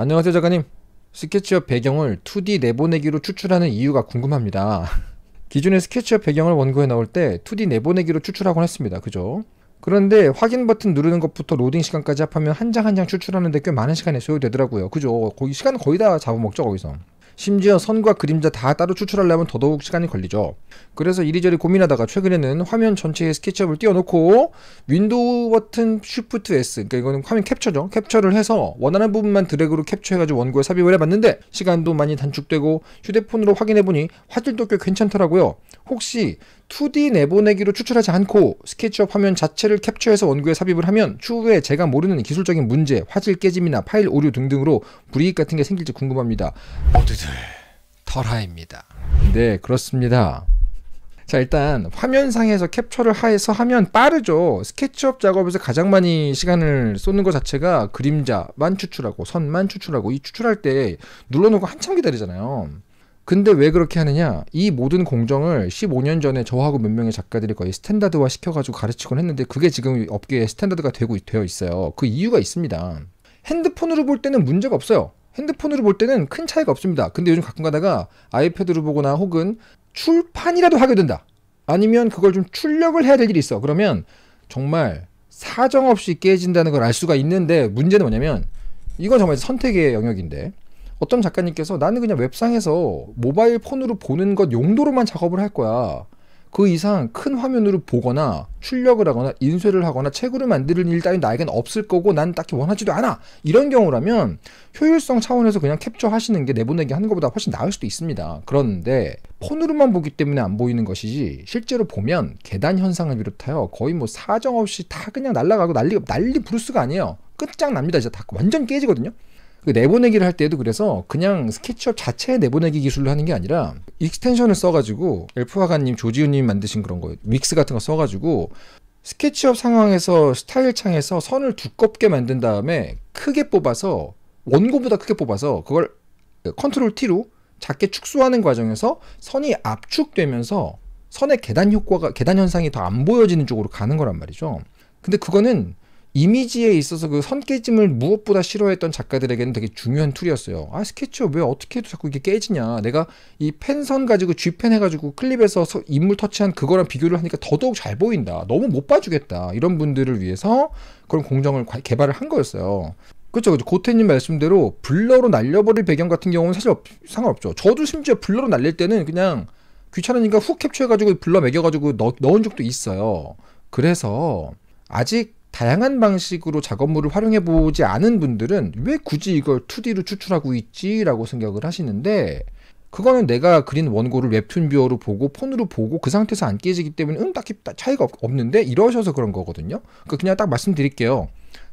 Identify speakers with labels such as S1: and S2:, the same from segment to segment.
S1: 안녕하세요 작가님 스케치업 배경을 2D 내보내기로 추출하는 이유가 궁금합니다 기존의 스케치업 배경을 원고에 넣을 때 2D 내보내기로 추출하곤 했습니다 그죠? 그런데 확인 버튼 누르는 것부터 로딩 시간까지 합하면 한 장 한 장 추출하는데 꽤 많은 시간이 소요되더라고요 그죠? 거기 시간 거의 다 잡아먹죠 거기서 심지어 선과 그림자 다 따로 추출하려면 더더욱 시간이 걸리죠. 그래서 이리저리 고민하다가 최근에는 화면 전체에 스케치업을 띄워놓고 윈도우 버튼 쉬프트 S 그러니까 이거는 화면 캡처죠. 캡처를 해서 원하는 부분만 드래그로 캡처해가지고 원고에 삽입을 해봤는데 시간도 많이 단축되고 휴대폰으로 확인해보니 화질도 꽤 괜찮더라고요. 혹시 2D 내보내기로 추출하지 않고 스케치업 화면 자체를 캡처해서 원고에 삽입을 하면 추후에 제가 모르는 기술적인 문제, 화질 깨짐이나 파일 오류 등등으로 불이익 같은 게 생길지 궁금합니다. 모두들 털하입니다. 네, 그렇습니다. 자 일단 화면상에서 캡처를 하에서 하면 빠르죠 스케치업 작업에서 가장 많이 시간을 쏟는 것 자체가 그림자만 추출하고 선만 추출하고 이 추출할 때 눌러놓고 한참 기다리잖아요 근데 왜 그렇게 하느냐? 이 모든 공정을 15년 전에 저하고 몇 명의 작가들이 거의 스탠다드화 시켜가지고 가르치곤 했는데 그게 지금 업계의 스탠다드가 되고 되어 있어요. 그 이유가 있습니다. 핸드폰으로 볼 때는 문제가 없어요. 핸드폰으로 볼 때는 큰 차이가 없습니다. 근데 요즘 가끔 가다가 아이패드로 보거나 혹은 출판이라도 하게 된다. 아니면 그걸 좀 출력을 해야 될 일이 있어. 그러면 정말 사정없이 깨진다는 걸 알 수가 있는데 문제는 뭐냐면 이건 정말 선택의 영역인데 어떤 작가님께서 나는 그냥 웹상에서 모바일 폰으로 보는 것 용도로만 작업을 할 거야. 그 이상 큰 화면으로 보거나 출력을 하거나 인쇄를 하거나 책으로 만드는 일 따위 나에겐 없을 거고 난 딱히 원하지도 않아. 이런 경우라면 효율성 차원에서 그냥 캡처하시는 게 내보내기 하는 것보다 훨씬 나을 수도 있습니다. 그런데 폰으로만 보기 때문에 안 보이는 것이지 실제로 보면 계단 현상을 비롯하여 거의 뭐 사정없이 다 그냥 날아가고 난리 난리 부르스가 아니에요. 끝장납니다. 진짜 다 완전 깨지거든요. 그 내보내기를 할 때도 그래서 그냥 스케치업 자체의 내보내기 기술로 하는 게 아니라 익스텐션을 써가지고 엘프화가님, 조지우님 만드신 그런 거 믹스 같은 거 써가지고 스케치업 상황에서 스타일 창에서 선을 두껍게 만든 다음에 크게 뽑아서 원고보다 크게 뽑아서 그걸 컨트롤 T로 작게 축소하는 과정에서 선이 압축되면서 선의 계단 효과가 계단 현상이 더 안 보여지는 쪽으로 가는 거란 말이죠. 근데 그거는 이미지에 있어서 그 선깨짐을 무엇보다 싫어했던 작가들에게는 되게 중요한 툴이었어요. 아 스케치요 왜 어떻게 해도 자꾸 이게 깨지냐. 내가 이 펜선 가지고 쥐펜 해가지고 클립에서 인물 터치한 그거랑 비교를 하니까 더더욱 잘 보인다. 너무 못 봐주겠다. 이런 분들을 위해서 그런 공정을 개발을 한 거였어요. 그렇죠, 그렇죠. 고태님 말씀대로 블러로 날려버릴 배경 같은 경우는 사실 없, 상관없죠. 저도 심지어 블러로 날릴 때는 그냥 귀찮으니까 훅 캡처해가지고 블러 매겨가지고 넣, 넣은 적도 있어요. 그래서 아직 다양한 방식으로 작업물을 활용해 보지 않은 분들은 왜 굳이 이걸 2D로 추출하고 있지라고 생각을 하시는데 그거는 내가 그린 원고를 웹툰 뷰어로 보고 폰으로 보고 그 상태에서 안 깨지기 때문에 음 딱히 차이가 없는데 이러셔서 그런 거거든요. 그러니까 그냥 딱 말씀드릴게요.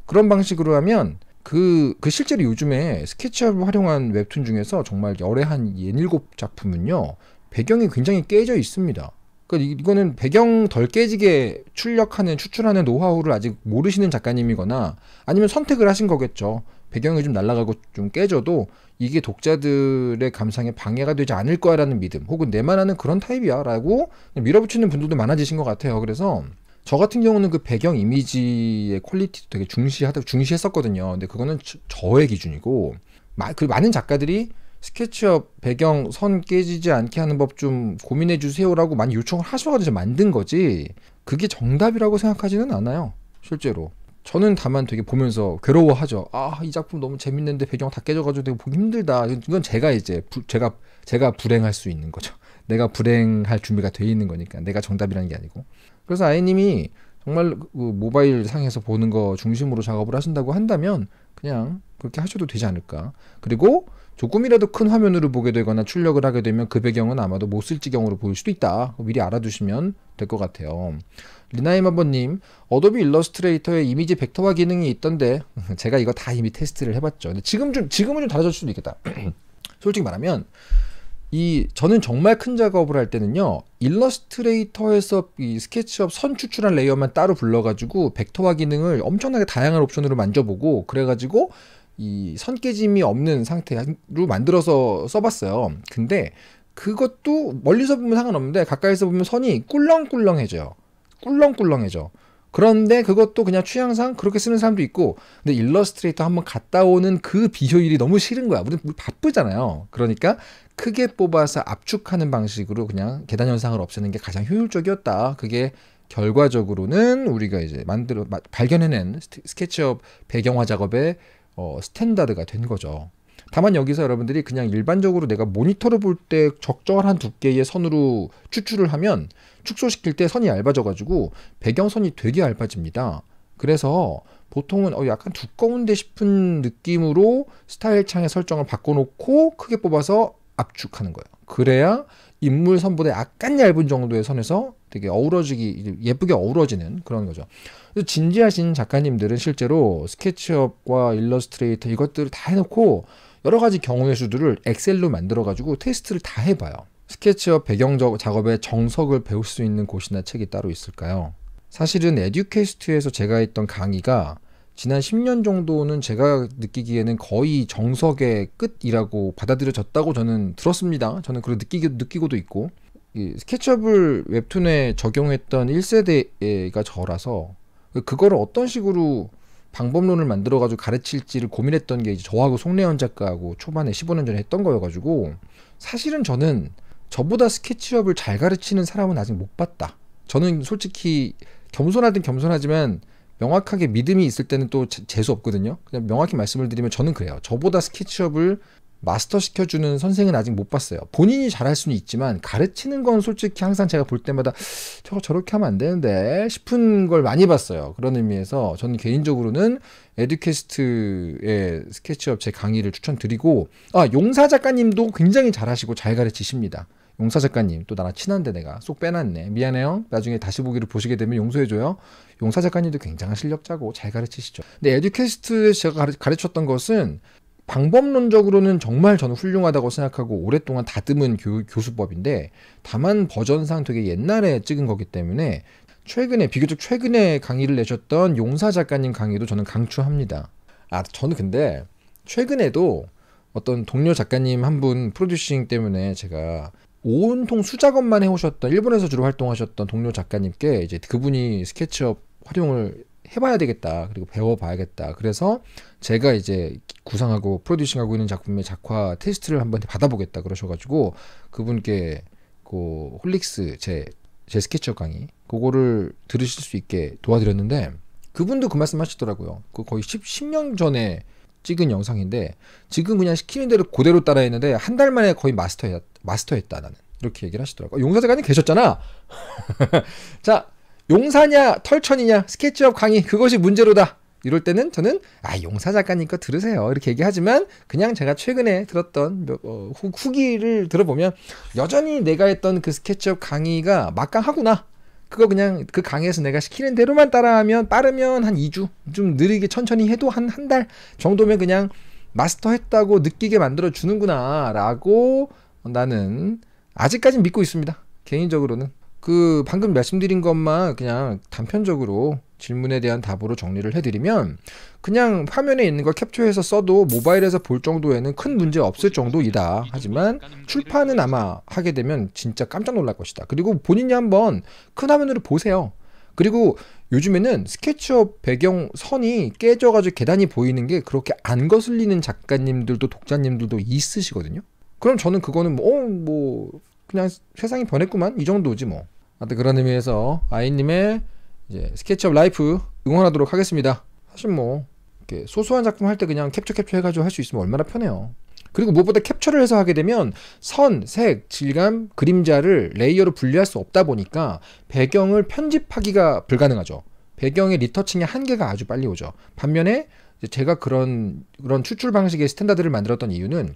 S1: 그런 방식으로 하면 그, 그 실제로 요즘에 스케치업을 활용한 웹툰 중에서 정말 열의한 7작품은요, 배경이 굉장히 깨져 있습니다. 그러니까 이거는 배경 덜 깨지게 출력하는 추출하는 노하우를 아직 모르시는 작가님이거나 아니면 선택을 하신 거겠죠. 배경이 좀 날아가고 좀 깨져도 이게 독자들의 감상에 방해가 되지 않을 거야라는 믿음 혹은 내만 하는 그런 타입이야라고 밀어붙이는 분들도 많아지신 것 같아요. 그래서 저 같은 경우는 그 배경 이미지의 퀄리티도 되게 중시하다 중시했었거든요. 근데 그거는 저, 의 기준이고 마, 그 많은 작가들이 스케치업 배경 선 깨지지 않게 하는 법 좀 고민해 주세요라고 많이 요청을 하셔가지고 만든 거지 그게 정답이라고 생각하지는 않아요 실제로 저는 다만 되게 보면서 괴로워하죠 아 이 작품 너무 재밌는데 배경 다 깨져가지고 되게 보기 힘들다 이건 제가 이제 부, 제가 제가 불행할 수 있는 거죠 내가 불행할 준비가 돼 있는 거니까 내가 정답이라는 게 아니고 그래서 아이님이 정말 그 모바일 상에서 보는 거 중심으로 작업을 하신다고 한다면 그냥 그렇게 하셔도 되지 않을까 그리고 조금이라도 큰 화면으로 보게 되거나 출력을 하게 되면 그 배경은 아마도 못쓸 지경으로 보일 수도 있다. 미리 알아두시면 될 것 같아요. 리나이마버님, 어도비 일러스트레이터에 이미지 벡터화 기능이 있던데 제가 이거 다 이미 테스트를 해봤죠. 근데 지금 좀 지금은 좀 달라질 수도 있겠다. 솔직히 말하면 이 저는 정말 큰 작업을 할 때는요 일러스트레이터에서 이 스케치업 선 추출한 레이어만 따로 불러가지고 벡터화 기능을 엄청나게 다양한 옵션으로 만져보고 그래가지고 이 선깨짐이 없는 상태로 만들어서 써봤어요. 근데 그것도 멀리서 보면 상관없는데 가까이서 보면 선이 꿀렁꿀렁해져요. 꿀렁꿀렁해져. 그런데 그것도 그냥 취향상 그렇게 쓰는 사람도 있고 근데 일러스트레이터 한번 갔다 오는 그 비효율이 너무 싫은 거야. 우리 뭐 바쁘잖아요. 그러니까 크게 뽑아서 압축하는 방식으로 그냥 계단 현상을 없애는 게 가장 효율적이었다. 그게 결과적으로는 우리가 이제 만들어 발견해낸 스케치업 배경화 작업에 어, 스탠다드가 된 거죠. 다만 여기서 여러분들이 그냥 일반적으로 내가 모니터를 볼 때 적절한 두께의 선으로 추출을 하면 축소시킬 때 선이 얇아져가지고 배경선이 되게 얇아집니다. 그래서 보통은 어 약간 두꺼운데 싶은 느낌으로 스타일 창의 설정을 바꿔놓고 크게 뽑아서 압축하는 거예요. 그래야 인물 선보다 약간 얇은 정도의 선에서 되게 어우러지기 예쁘게 어우러지는 그런 거죠. 진지하신 작가님들은 실제로 스케치업과 일러스트레이터 이것들을 다 해놓고 여러 가지 경우의 수들을 엑셀로 만들어가지고 테스트를 다 해봐요. 스케치업 배경 작업의 정석을 배울 수 있는 곳이나 책이 따로 있을까요? 사실은 에듀캐스트에서 제가 했던 강의가 지난 10년 정도는 제가 느끼기에는 거의 정석의 끝이라고 받아들여졌다고 저는 들었습니다. 저는 그런 느끼기, 느끼고도 있고 스케치업을 웹툰에 적용했던 1세대가 저라서 그거를 어떤 식으로 방법론을 만들어가지고 가르칠지를 고민했던 게 저하고 송래현 작가하고 초반에 15년 전에 했던 거여가지고 사실은 저는 저보다 스케치업을 잘 가르치는 사람은 아직 못 봤다. 저는 솔직히 겸손하든 겸손하지만 명확하게 믿음이 있을 때는 또 재수 없거든요. 그냥 명확히 말씀을 드리면 저는 그래요. 저보다 스케치업을 마스터 시켜주는 선생은 아직 못 봤어요. 본인이 잘할 수는 있지만 가르치는 건 솔직히 항상 제가 볼 때마다 저거 저렇게 하면 안 되는데 싶은 걸 많이 봤어요. 그런 의미에서 저는 개인적으로는 에듀캐스트의 스케치업 제 강의를 추천드리고 아 용사 작가님도 굉장히 잘하시고 잘 가르치십니다. 용사 작가님 또 나랑 친한데 내가 쏙 빼놨네 미안해요 나중에 다시 보기를 보시게 되면 용서해줘요 용사 작가님도 굉장한 실력자고 잘 가르치시죠 근데 에듀캐스트에 제가 가르쳤던 것은 방법론적으로는 정말 저는 훌륭하다고 생각하고 오랫동안 다듬은 교, 교수법인데 다만 버전상 되게 옛날에 찍은 거기 때문에 최근에 비교적 최근에 강의를 내셨던 용사 작가님 강의도 저는 강추합니다. 아 저는 근데 최근에도 어떤 동료 작가님 한 분 프로듀싱 때문에 제가 온통 수작업만 해오셨던 일본에서 주로 활동하셨던 동료 작가님께 이제 그분이 스케치업 활용을 해봐야 되겠다 그리고 배워봐야겠다 그래서 제가 이제 구상하고 프로듀싱하고 있는 작품의 작화 테스트를 한번 받아보겠다 그러셔가지고 그분께 그 홀릭스 제 제 스케치업 강의 그거를 들으실 수 있게 도와드렸는데 그분도 그 말씀 하시더라고요 그 거의 10, 10년 전에 찍은 영상인데 지금 그냥 시키는 대로 그대로 따라했는데 한 달 만에 거의 마스터했, 마스터했다 나는 이렇게 얘기를 하시더라고요. 용사 대관님 계셨잖아. 자 용사냐 털천이냐 스케치업 강의 그것이 문제로다. 이럴 때는 저는 아 용사 작가님 거 들으세요 이렇게 얘기하지만 그냥 제가 최근에 들었던 어, 후, 후기를 들어보면 여전히 내가 했던 그 스케치업 강의가 막강하구나 그거 그냥 그 강의에서 내가 시키는 대로만 따라하면 빠르면 한 2주 좀 느리게 천천히 해도 한 한 달 정도면 그냥 마스터했다고 느끼게 만들어 주는구나 라고 나는 아직까지 믿고 있습니다. 개인적으로는. 그 방금 말씀드린 것만 그냥 단편적으로 질문에 대한 답으로 정리를 해드리면 그냥 화면에 있는 걸 캡처해서 써도 모바일에서 볼 정도에는 큰 문제 없을 정도이다. 하지만 출판은 아마 하게 되면 진짜 깜짝 놀랄 것이다. 그리고 본인이 한번 큰 화면으로 보세요. 그리고 요즘에는 스케치업 배경 선이 깨져가지고 계단이 보이는 게 그렇게 안 거슬리는 작가님들도 독자님들도 있으시거든요. 그럼 저는 그거는 뭐, 어, 뭐 그냥 세상이 변했구만 이 정도지 뭐. 아무튼 그런 의미에서 아이님의 이제 스케치업 라이프 응원하도록 하겠습니다. 사실 뭐 이렇게 소소한 작품 할 때 그냥 캡처 캡처 해가지고 할 수 있으면 얼마나 편해요. 그리고 무엇보다 캡처를 해서 하게 되면 선, 색, 질감, 그림자를 레이어로 분리할 수 없다 보니까 배경을 편집하기가 불가능하죠. 배경의 리터칭의 한계가 아주 빨리 오죠. 반면에 제가 그런 그런 추출 방식의 스탠다드를 만들었던 이유는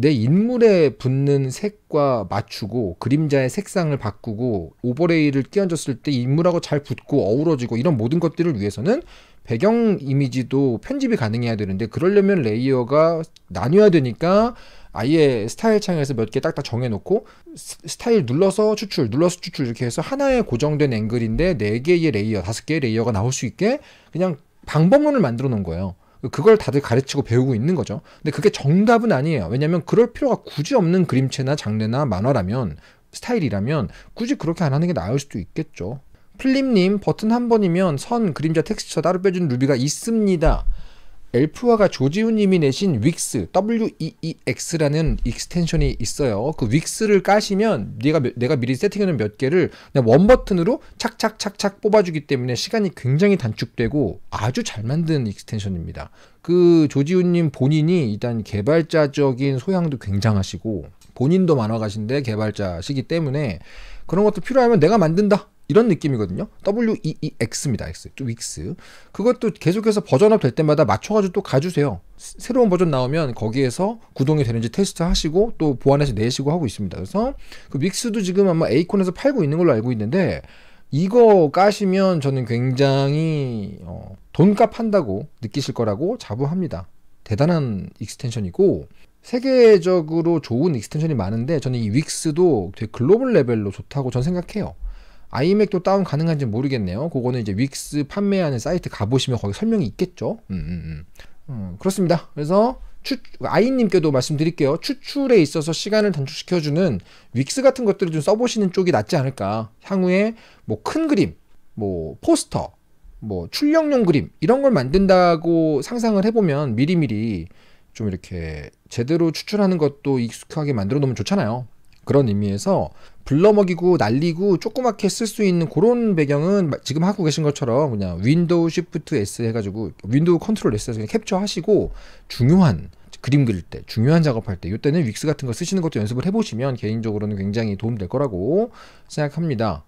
S1: 내 인물에 붙는 색과 맞추고 그림자의 색상을 바꾸고 오버레이를 끼얹었을 때 인물하고 잘 붙고 어우러지고 이런 모든 것들을 위해서는 배경 이미지도 편집이 가능해야 되는데 그러려면 레이어가 나뉘어야 되니까 아예 스타일 창에서 몇 개 딱딱 정해놓고 스타일 눌러서 추출, 눌러서 추출 이렇게 해서 하나의 고정된 앵글인데 네개의 레이어, 다섯 개의 레이어가 나올 수 있게 그냥 방법론을 만들어 놓은 거예요. 그걸 다들 가르치고 배우고 있는 거죠. 근데 그게 정답은 아니에요. 왜냐면 그럴 필요가 굳이 없는 그림체나 장르나 만화라면 스타일이라면 굳이 그렇게 안 하는 게 나을 수도 있겠죠. 플립님 버튼 한 번이면 선 그림자 텍스처 따로 빼준 루비가 있습니다. 엘프화가 조지훈님이 내신 윅스 WEEX라는 익스텐션이 있어요. 그 윅스를 까시면 내가 내가 미리 세팅해놓은 몇 개를 그냥 원 버튼으로 착착착착 뽑아주기 때문에 시간이 굉장히 단축되고 아주 잘 만든 익스텐션입니다. 그 조지훈님 본인이 일단 개발자적인 소양도 굉장하시고 본인도 만화가신데 개발자시기 때문에 그런 것도 필요하면 내가 만든다 이런 느낌이거든요. WEEX입니다. X. 또 Wix. 그것도 계속해서 버전업 될 때마다 맞춰가지고 또 가주세요. 새로운 버전 나오면 거기에서 구동이 되는지 테스트 하시고 또 보완해서 내시고 하고 있습니다. 그래서 그 w 윅 x 도 지금 아마 에이콘에서 팔고 있는 걸로 알고 있는데 이거 까시면 저는 굉장히 어, 돈값 한다고 느끼실 거라고 자부합니다. 대단한 익스텐션이고 세계적으로 좋은 익스텐션이 많은데 저는 이 윅스도 되게 글로벌 레벨로 좋다고 전 생각해요. 아이맥도 다운 가능한지 모르겠네요. 그거는 이제 윅스 판매하는 사이트 가보시면 거기 설명이 있겠죠. 음, 음, 음. 어, 그렇습니다. 그래서 아이님께도 말씀드릴게요. 추출에 있어서 시간을 단축시켜주는 윅스 같은 것들을 좀 써보시는 쪽이 낫지 않을까. 향후에 뭐 큰 그림, 뭐 포스터, 뭐 출력용 그림 이런 걸 만든다고 상상을 해보면 미리미리 좀 이렇게 제대로 추출하는 것도 익숙하게 만들어 놓으면 좋잖아요. 그런 의미에서 불러먹이고 날리고 조그맣게 쓸 수 있는 그런 배경은 지금 하고 계신 것처럼 그냥 윈도우 시프트 S 해가지고 윈도우 컨트롤 S 해서 그냥 캡처하시고 중요한 그림 그릴 때 중요한 작업할 때 이때는 윅스 같은 거 쓰시는 것도 연습을 해보시면 개인적으로는 굉장히 도움될 거라고 생각합니다.